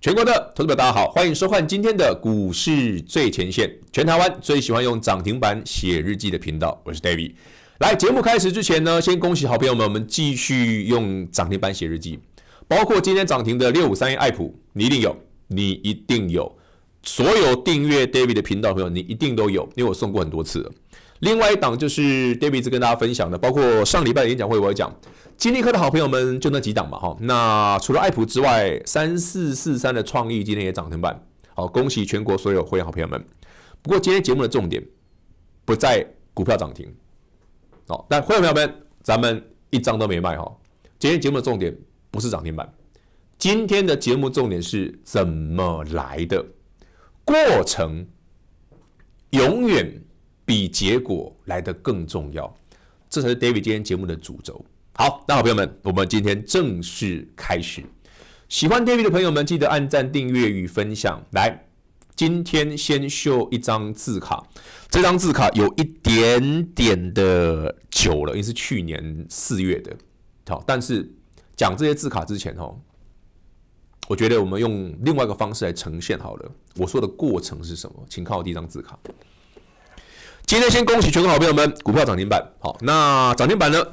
全国的投资者大家好，欢迎收看今天的股市最前线，全台湾最喜欢用涨停板写日记的频道，我是 David。来节目开始之前呢，先恭喜好朋友们，我们继续用涨停板写日记，包括今天涨停的六五三一爱普，你一定有，你一定有，所有订阅 David 的频道朋友，你一定都有，因为我送过很多次。另外一档就是 David 跟大家分享的，包括上礼拜的演讲会我也讲。金立克的好朋友们就那几档嘛，哈。那除了爱普之外，三四四三的创意今天也涨停板。好，恭喜全国所有会员好朋友们。不过今天节目的重点不在股票涨停，好，但会员朋友们，咱们一张都没卖哈。今天节目的重点不是涨停板，今天的节目重点是怎么来的，过程永远。比结果来得更重要，这才是 David 今天节目的主轴。好，那好，朋友们，我们今天正式开始。喜欢 David 的朋友们，记得按赞、订阅与分享。来，今天先秀一张字卡。这张字卡有一点点的久了，因为是去年四月的。好，但是讲这些字卡之前哦，我觉得我们用另外一个方式来呈现好了。我说的过程是什么？请看我第一张字卡。今天先恭喜全国好朋友们，股票涨停板。好，那涨停板呢？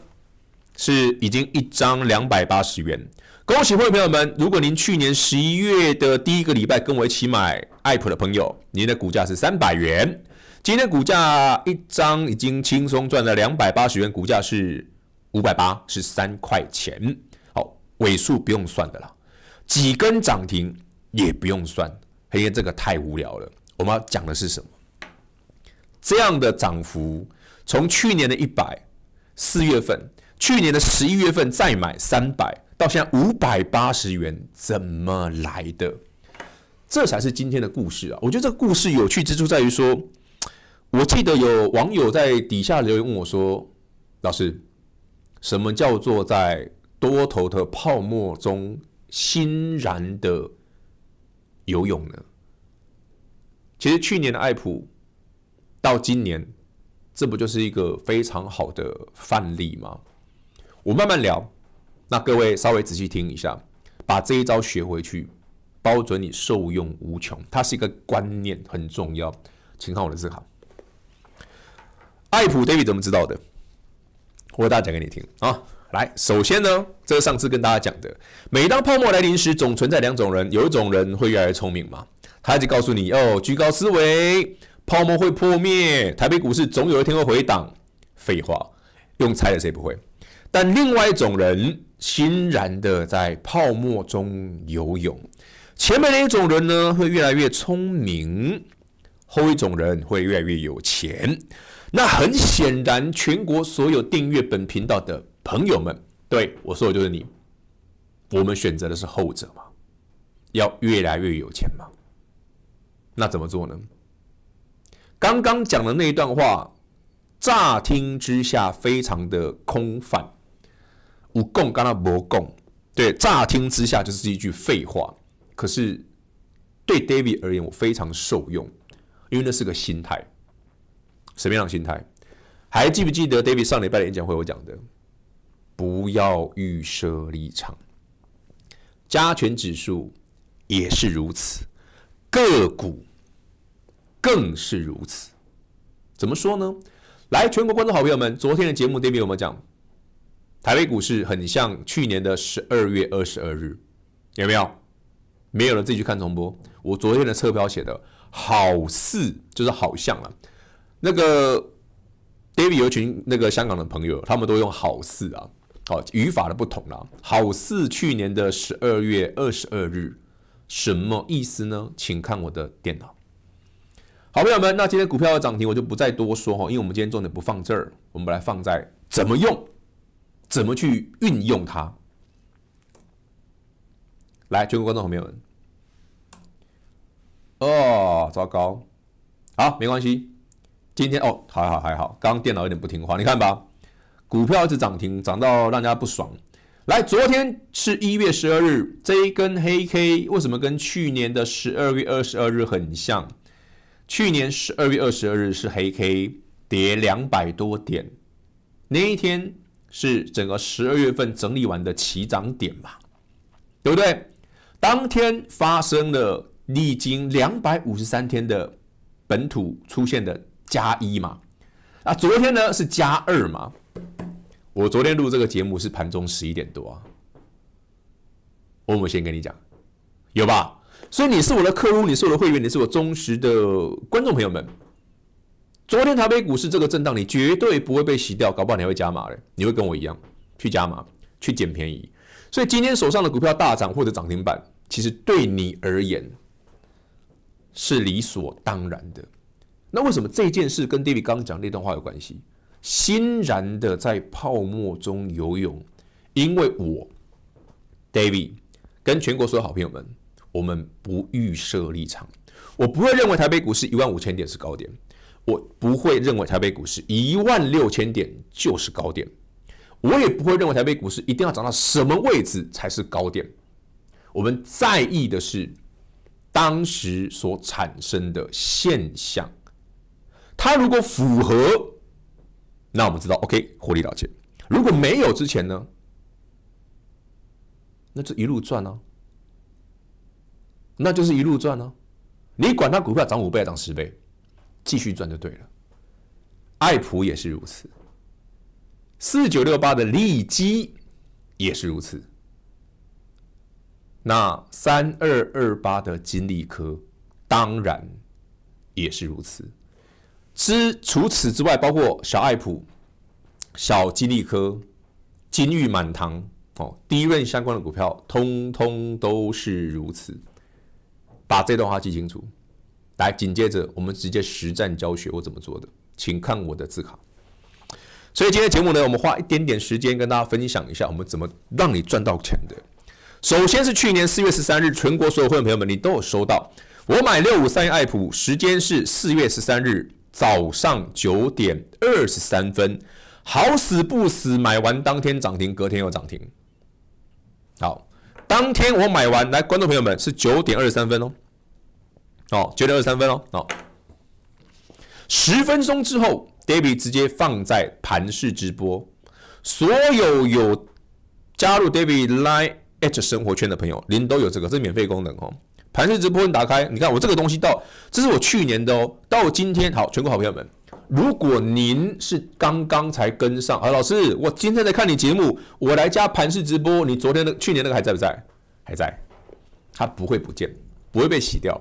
是已经一张两百八十元。恭喜各位朋友们，如果您去年十一月的第一个礼拜跟我一起买爱普的朋友，您的股价是三百元，今天股价一张已经轻松赚了两百八十元，股价是五百八，是三块钱。好，尾数不用算的啦，几根涨停也不用算，因为这个太无聊了。我们要讲的是什么？这样的涨幅，从去年的一百四月份，去年的十一月份再买三百，到现在五百八十元，怎么来的？这才是今天的故事啊！我觉得这个故事有趣之处在于说，我记得有网友在底下留言问我：说，老师，什么叫做在多头的泡沫中欣然的游泳呢？其实去年的爱普。到今年，这不就是一个非常好的范例吗？我慢慢聊，那各位稍微仔细听一下，把这一招学回去，包准你受用无穷。它是一个观念，很重要。请看我的思考。艾普戴比怎么知道的？我大讲给你听啊！来，首先呢，这是上次跟大家讲的，每当泡沫来临时，总存在两种人，有一种人会越来越聪明嘛，他一直告诉你哦，居高思维。泡沫会破灭，台北股市总有一天会回档。废话，用猜的谁不会？但另外一种人欣然的在泡沫中游泳。前面那一种人呢，会越来越聪明；后一种人会越来越有钱。那很显然，全国所有订阅本频道的朋友们对我说的，就是你。我们选择的是后者嘛？要越来越有钱嘛？那怎么做呢？刚刚讲的那一段话，乍听之下非常的空泛，无共，刚刚无共，对，乍听之下就是一句废话。可是对 David 而言，我非常受用，因为那是个心态，什么样的心态？还记不记得 David 上礼拜的演讲会我讲的？不要预设立场，加权指数也是如此，个股。更是如此，怎么说呢？来，全国观众好朋友们，昨天的节目，David 有没有讲？台北股市很像去年的十二月二十二日，有没有？没有了，自己去看重播。我昨天的车票写的“好似”，就是好像了。那个 David 有一群那个香港的朋友，他们都用“好似”啊，好语法的不同啦，“好似去年的十二月二十二日”什么意思呢？请看我的电脑。好，朋友们，那今天股票的涨停我就不再多说哈，因为我们今天重点不放这儿，我们把它放在怎么用，怎么去运用它。来，全国观众朋友们，哦，糟糕，好，没关系。今天哦，还好还好，刚电脑有点不听话，你看吧，股票一直涨停，涨到让人家不爽。来，昨天是一月十二日，这一根黑 K 为什么跟去年的十二月二十二日很像？去年十二月二十二日是黑 K 跌两百多点，那一天是整个十二月份整理完的起涨点嘛，对不对？当天发生了历经两百五十三天的本土出现的加一嘛，啊，昨天呢是加二嘛。我昨天录这个节目是盘中十一点多啊，我们先跟你讲，有吧？所以你是我的客户，你是我的会员，你是我忠实的观众朋友们。昨天台北股市这个震荡，你绝对不会被洗掉，搞不好你还会加码嘞，你会跟我一样去加码，去捡便宜。所以今天手上的股票大涨或者涨停板，其实对你而言是理所当然的。那为什么这件事跟 David 刚刚讲那段话有关系？欣然的在泡沫中游泳，因为我 David 跟全国所有好朋友们。我们不预设立场，我不会认为台北股市一万五千点是高点，我不会认为台北股市一万六千点就是高点，我也不会认为台北股市一定要涨到什么位置才是高点。我们在意的是当时所产生的现象，它如果符合，那我们知道 OK 获利了结；如果没有之前呢，那这一路赚啊。那就是一路赚哦，你管它股票涨五倍、涨十倍，继续赚就对了。爱普也是如此，四九六八的利基也是如此，那三二二八的金利科当然也是如此。之除此之外，包括小爱普、小金利科、金玉满堂哦、一润相关的股票，通通都是如此。把这段话记清楚。来，紧接着我们直接实战教学我怎么做的，请看我的字卡。所以今天节目呢，我们花一点点时间跟大家分享一下我们怎么让你赚到钱的。首先是去年四月十三日，全国所有会员朋友们，你都有收到。我买六五三爱普时间是四月十三日早上九点二十三分，好死不死买完当天涨停，隔天又涨停。好。当天我买完，来，观众朋友们是九点二十三分哦，哦，九点二十三分哦，哦，十分钟之后，David 直接放在盘市直播，所有有加入 David Line H 生活圈的朋友，您都有这个，这是免费功能哦。盘式直播你打开，你看我这个东西到，这是我去年的哦，到今天好，全国好朋友们。如果您是刚刚才跟上，啊，老师，我今天在看你节目，我来加盘式直播。你昨天的、去年那个还在不在？还在，它不会不见，不会被洗掉。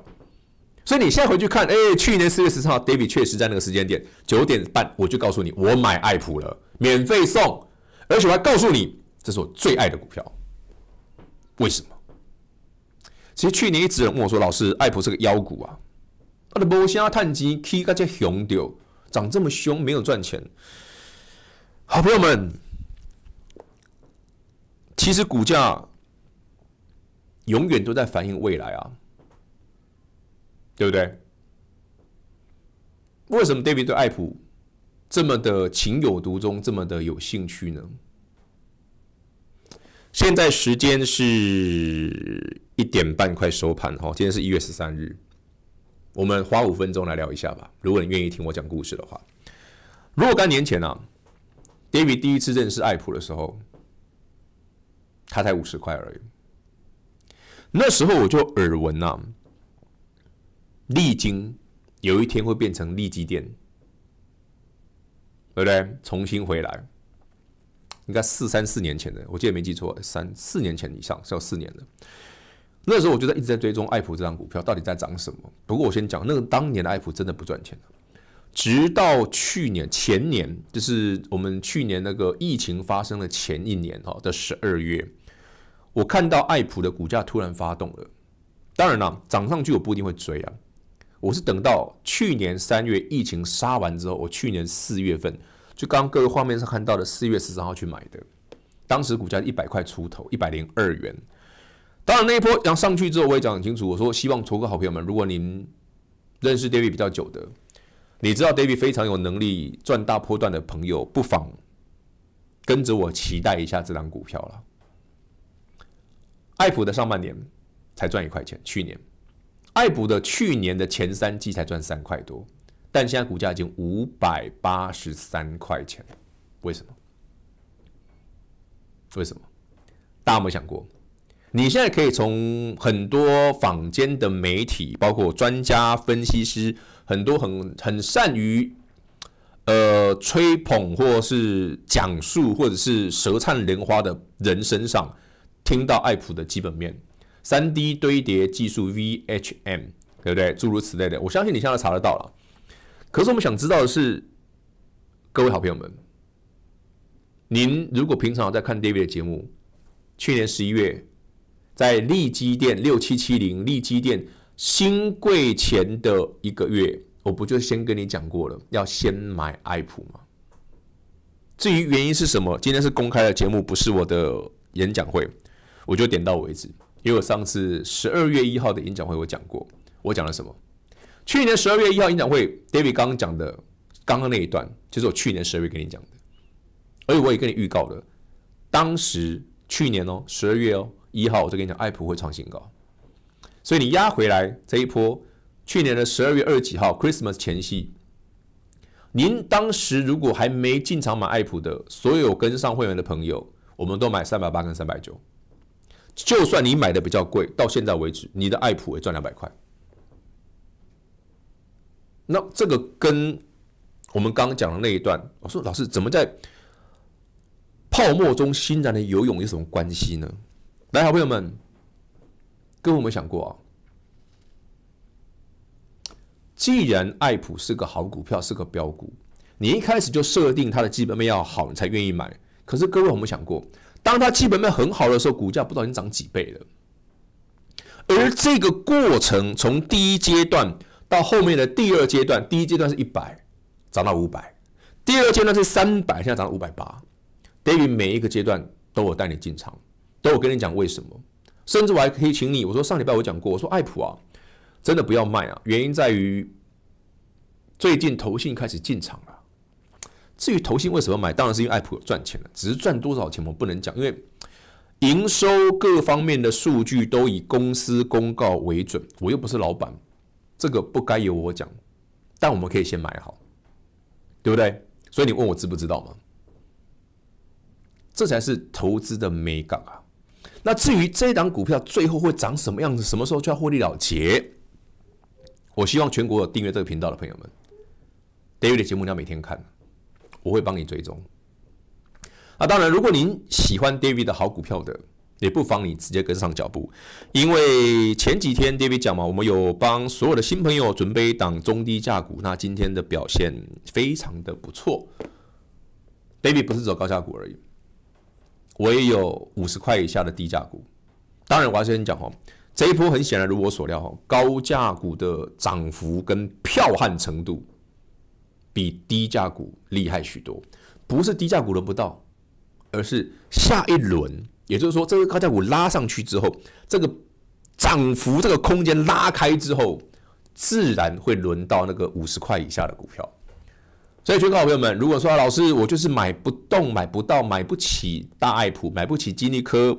所以你现在回去看，哎，去年四月十三号，David 确实在那个时间点九点半，我就告诉你，我买爱普了，免费送，而且我还告诉你，这是我最爱的股票。为什么？其实去年一直有人问我说，老师，爱普是个妖股啊。探熊涨这么凶，没有赚钱。好朋友们，其实股价永远都在反映未来啊，对不对？为什么 David 对爱普这么的情有独钟，这么的有兴趣呢？现在时间是一点半，快收盘哈，今天是一月十三日。我们花五分钟来聊一下吧。如果你愿意听我讲故事的话，若干年前啊，David 第一次认识艾普的时候，他才五十块而已。那时候我就耳闻啊，历经有一天会变成利基店，对不对？重新回来，应该四三四年前的，我记得没记错，三四年前以上是要四年的。那时候我就在一直在追踪爱普这张股票到底在涨什么。不过我先讲，那个当年的爱普真的不赚钱直到去年前年，就是我们去年那个疫情发生的前一年哈的十二月，我看到爱普的股价突然发动了。当然了，涨上去我不一定会追啊。我是等到去年三月疫情杀完之后，我去年四月份就刚各位画面上看到的四月十三号去买的，当时股价一百块出头，一百零二元。当然那一波然后上去之后我也讲很清楚，我说希望错个好朋友们。如果您认识 David 比较久的，你知道 David 非常有能力赚大波段的朋友，不妨跟着我期待一下这张股票了。爱普的上半年才赚一块钱，去年爱普的去年的前三季才赚三块多，但现在股价已经五百八十三块钱，为什么？为什么？大家有没有想过？你现在可以从很多坊间的媒体，包括专家分析师，很多很很善于呃吹捧或是讲述或者是舌灿莲花的人身上，听到爱普的基本面，三 D 堆叠技术 VHM，对不对？诸如此类的，我相信你现在查得到了。可是我们想知道的是，各位好朋友们，您如果平常在看 David 的节目，去年十一月。在利基店六七七零，利基店新柜前的一个月，我不就先跟你讲过了，要先买艾普吗？至于原因是什么，今天是公开的节目，不是我的演讲会，我就点到为止。因为我上次十二月一号的演讲会，我讲过，我讲了什么？去年十二月一号演讲会，David 刚刚讲的刚刚那一段，就是我去年十二月跟你讲的，而且我也跟你预告了，当时去年哦，十二月哦。一号我就跟你讲，爱普会创新高，所以你压回来这一波，去年的十二月二十几号，Christmas 前夕，您当时如果还没进场买爱普的所有跟上会员的朋友，我们都买三百八跟三百九，就算你买的比较贵，到现在为止，你的爱普也赚两百块。那这个跟我们刚刚讲的那一段，我说老师怎么在泡沫中欣然的游泳有什么关系呢？来，好朋友们，各位有没有想过啊？既然爱普是个好股票，是个标股，你一开始就设定它的基本面要好，你才愿意买。可是各位有没有想过，当它基本面很好的时候，股价不知道已经涨几倍了？而这个过程，从第一阶段到后面的第二阶段，第一阶段是一百，涨到五百；第二阶段是三百，现在涨到五百八，等于每一个阶段都有带你进场。都有跟你讲为什么，甚至我还可以请你。我说上礼拜我讲过，我说爱普啊，真的不要卖啊，原因在于最近投信开始进场了。至于投信为什么买，当然是因为爱普有赚钱了，只是赚多少钱我不能讲，因为营收各方面的数据都以公司公告为准，我又不是老板，这个不该由我讲。但我们可以先买好，对不对？所以你问我知不知道吗？这才是投资的美感啊！那至于这一档股票最后会涨什么样子，什么时候就要获利了结？我希望全国有订阅这个频道的朋友们，David 的节目你要每天看，我会帮你追踪。那当然，如果您喜欢 David 的好股票的，也不妨你直接跟上脚步，因为前几天 David 讲嘛，我们有帮所有的新朋友准备一档中低价股，那今天的表现非常的不错。David 不是走高价股而已。我也有五十块以下的低价股，当然我要先讲哈，这一波很显然如我所料哈，高价股的涨幅跟票悍程度比低价股厉害许多，不是低价股轮不到，而是下一轮，也就是说这个高价股拉上去之后，这个涨幅这个空间拉开之后，自然会轮到那个五十块以下的股票。所以，全国好朋友们，如果说老师，我就是买不动、买不到、买不起大爱普，买不起金尼科，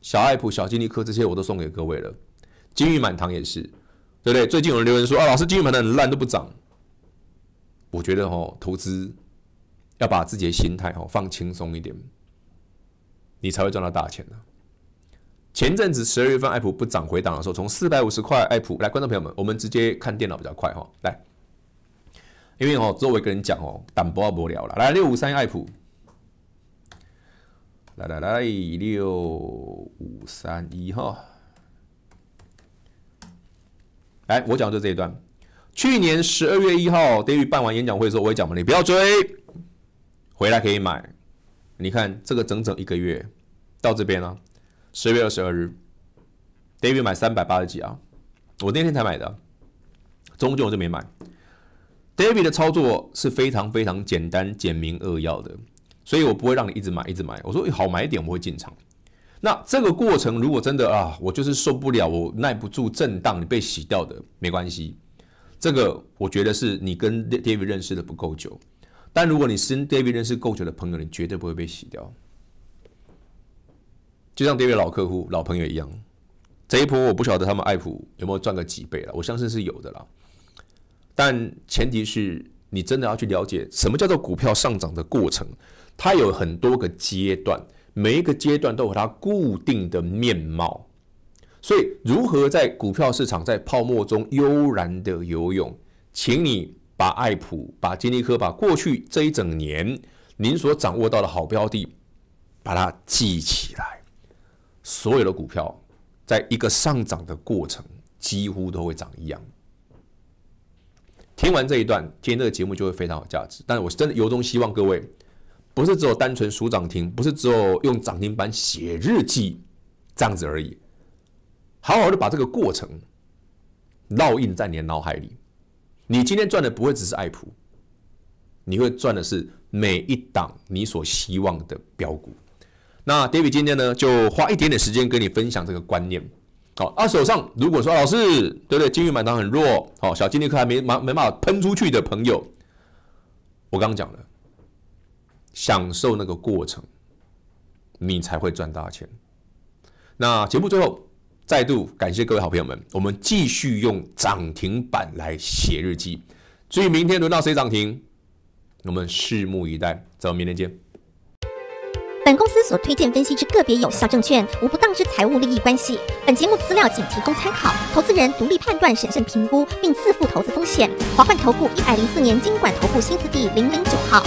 小爱普、小金尼科这些，我都送给各位了。金玉满堂也是，对不对？最近有人留言说啊，老师，金玉满堂很烂，都不涨。我觉得哦，投资要把自己的心态哦放轻松一点，你才会赚到大钱呢。前阵子十二月份爱普不涨回档的时候，从四百五十块爱普来，观众朋友们，我们直接看电脑比较快哈，来。因为哦，周围跟人讲哦，淡保不聊了。来六五三爱普，来来来六五三一哈。来，我讲就这一段。去年十二月一号，David 办完演讲会的时候，我也讲嘛，你不要追，回来可以买。你看这个整整一个月到这边了，十月二十二日，David 买三百八十几啊，我那天才买的，中间我就没买。David 的操作是非常非常简单、简明扼要的，所以我不会让你一直买、一直买。我说好买点，我会进场。那这个过程，如果真的啊，我就是受不了，我耐不住震荡，你被洗掉的没关系。这个我觉得是你跟 David 认识的不够久，但如果你跟 David 认识够久的朋友，你绝对不会被洗掉。就像 David 老客户、老朋友一样，这一波我不晓得他们爱普有没有赚个几倍了，我相信是有的啦。但前提是你真的要去了解什么叫做股票上涨的过程，它有很多个阶段，每一个阶段都有它固定的面貌。所以，如何在股票市场在泡沫中悠然的游泳，请你把爱普、把金立科、把过去这一整年您所掌握到的好标的，把它记起来。所有的股票，在一个上涨的过程，几乎都会长一样。听完这一段，今天这个节目就会非常有价值。但是，我真的由衷希望各位，不是只有单纯数涨停，不是只有用涨停板写日记这样子而已，好好的把这个过程烙印在你的脑海里。你今天赚的不会只是爱普，你会赚的是每一档你所希望的标股。那 David 今天呢，就花一点点时间跟你分享这个观念。好，啊，手上如果说老师，对不对？金玉满堂很弱，好，小金利克还没没没法喷出去的朋友，我刚刚讲了，享受那个过程，你才会赚大钱。那节目最后再度感谢各位好朋友们，我们继续用涨停板来写日记。至于明天轮到谁涨停，我们拭目以待。咱们明天见。本公司所推荐分析之个别有效证券，无不当之财务利益关系。本节目资料仅提供参考，投资人独立判断、审慎评估，并自负投资风险。华冠投顾一百零四年经管投顾新字第零零九号。